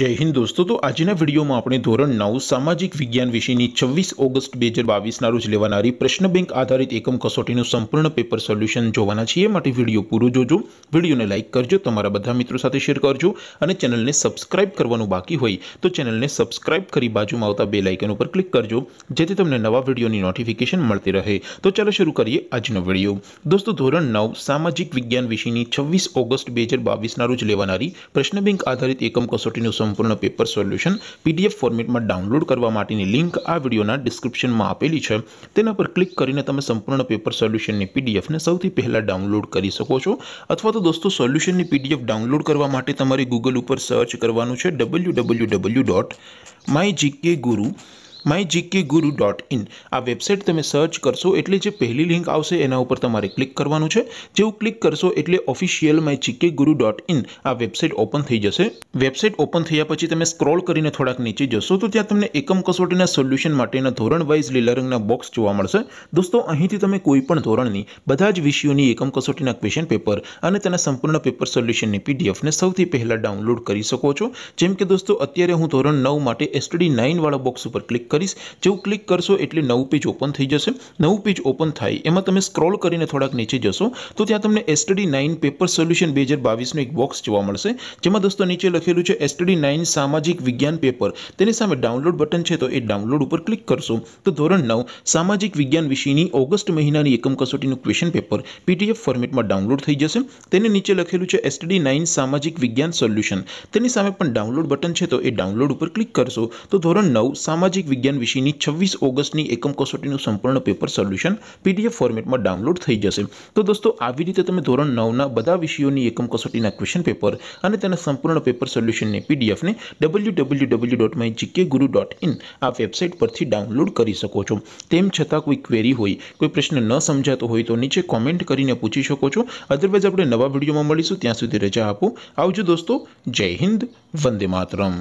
जय हिंद दोस्तों तो आज इन वीडियो में अपने ધોરણ 9 સામાજિક વિજ્ઞાન વિષયની 26 ઓગસ્ટ 2022 ના રોજ લેવાણારી પ્રશ્ન બેંક આધારિત એકમ કસોટીનું સંપૂર્ણ પેપર સોલ્યુશન જોવાના છે એટલે વિડિયો પૂરો જોજો વિડિયોને લાઈક કરજો તમારા બધા મિત્રો સાથે શેર કરજો અને ચેનલને સબ્સ્ક્રાઇબ કરવાનું બાકી હોય તો ચેનલને સબ્સ્ક્રાઇબ કરી બાજુમાં આવતા બેલ આઇકન ઉપર ક્લિક કરજો જેથી તમને નવા વિડિયોની નોટિફિકેશન મળતી રહે તો ચાલો શરૂ કરીએ આજનો વિડિયો દોસ્તો ધોરણ 9 સામાજિક વિજ્ઞાન વિષયની 26 ઓગસ્ટ 2022 ના રોજ લેવાણારી પ્રશ્ન બેંક આધારિત એકમ કસોટીનું संपूर्ण पेपर सॉल्यूशन पीडीएफ फॉर्मेट में डाउनलोड करवाने की लिंक आ वीडियो ना डिस्क्रिप्शन में अपेली छे તેના પર ક્લિક કરીને તમે સંપૂર્ણ પેપર સોલ્યુશન ને પીડીએફ ને સૌથી પહેલા ડાઉનલોડ કરી શકો છો અથવા તો દોસ્તો સોલ્યુશન ની પીડીએફ ડાઉનલોડ કરવા માટે તમારે Google ઉપર સર્ચ કરવાનું છે www. mygkguru mygkguru.in આ વેબસાઈટ તમે સર્ચ કરશો એટલે જે પહેલી લિંક આવશે એના ઉપર તમારે ક્લિક કરવાનું છે જેવું ક્લિક કરશો એટલે ઓફિશિયલ mygkguru.in આ વેબસાઈટ ઓપન થઈ જશે વેબસાઈટ ઓપન થયા પછી તમે સ્ક્રોલ કરીને થોડક નીચે જશો તો ત્યાં તમને એકમ કસોટીના સોલ્યુશન માટેના ધોરણ વાઈઝ લેયરંગના બોક્સ જોવા મળશે દોસ્તો અહીંથી તમે કોઈ પણ ધોરણની બધા જ વિષયોની એકમ કસોટીના ક્વેશ્ચન પેપર અને તેના સંપૂર્ણ પેપર સોલ્યુશનની પીડીએફ ને સૌથી પહેલા ડાઉનલોડ કરી શકો છો જેમ કે દોસ્તો અત્યારે હું ધોરણ 9 માટે STD 9 વાળો બોક્સ ઉપર ક્લિક કરીસ જેઉ ક્લિક કરશો એટલે નવ પેજ ઓપન થઈ જશે નવ પેજ ઓપન થાય એમાં તમે સ્ક્રોલ કરીને થોડક નીચે જશો તો ત્યાં તમને STD 9 પેપર સોલ્યુશન 2022 નો એક બોક્સ જોવા મળશે જેમાં દોસ્તો નીચે લખેલું છે STD 9 સામાજિક વિજ્ઞાન પેપર તેની સામે ડાઉનલોડ બટન છે તો એ ડાઉનલોડ ઉપર ક્લિક કરશો તો ધોરણ 9 સામાજિક વિજ્ઞાન વિષયની ઓગસ્ટ મહિનાની એકમ કસોટીનું ક્વેશ્ચન પેપર પીટીએફ ફોર્મેટમાં ડાઉનલોડ થઈ જશે તેની નીચે લખેલું છે STD 9 સામાજિક વિજ્ઞાન સોલ્યુશન તેની સામે પણ ડાઉનલોડ બટન છે તો એ ડાઉનલોડ ઉપર ક્લિક કરશો તો ધોરણ 9 સામાજિક વિજ્ઞાન વિષયની છવ્વીસ ઓગસ્ટની એકમ કસોટીનું સંપૂર્ણ પેપર સોલ્યુશન પીડીએફ ફોર્મેટમાં ડાઉનલોડ થઈ જશે તો દોસ્તો આવી રીતે તમે ધોરણ નવના બધા વિષયોની એકમ કસોટીના ક્વેશ્ચન પેપર અને તેના સંપૂર્ણ પેપર સોલ્યુશનને પીડીએફને W W W dot my GK guru dot in આ વેબસાઇટ પરથી ડાઉનલોડ કરી શકો છો તેમ છતાં કોઈ ક્વેરી હોય કોઈ પ્રશ્ન ન સમજાતો હોય તો નીચે કોમેન્ટ કરીને પૂછી શકો છો અદરવાઇઝ આપણે નવા વિડીયોમાં મળીશું ત્યાં સુધી રજા આપો આવજો દોસ્તો જય હિન્દ વંદે માતરમ